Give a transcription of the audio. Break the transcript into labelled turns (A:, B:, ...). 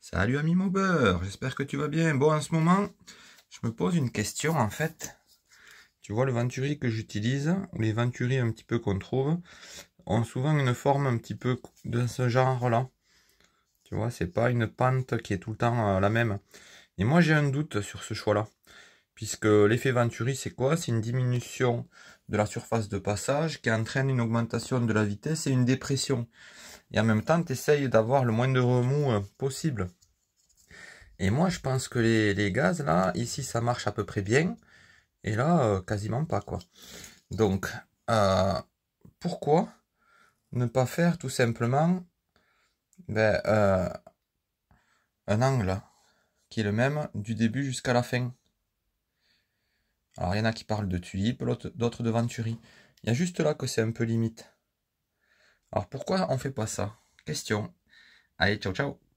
A: Salut ami Maubeur, j'espère que tu vas bien. Bon, en ce moment, je me pose une question en fait. Tu vois, le venturi que j'utilise, ou les Venturi un petit peu qu'on trouve, ont souvent une forme un petit peu de ce genre-là. Tu vois, c'est pas une pente qui est tout le temps euh, la même. Et moi, j'ai un doute sur ce choix-là. Puisque l'effet venturi, c'est quoi C'est une diminution de la surface de passage qui entraîne une augmentation de la vitesse et une dépression et en même temps tu essayes d'avoir le moins de remous euh, possible. Et moi je pense que les, gaz là, ici ça marche à peu près bien, et là euh, quasiment pas quoi. Donc euh, pourquoi ne pas faire tout simplement ben, un angle qui est le même du début jusqu'à la fin alors il y en a qui parlent de tulipe, d'autres de venturi. Il y a juste là que c'est un peu limite. Alors pourquoi on fait pas ça Question. Allez, ciao ciao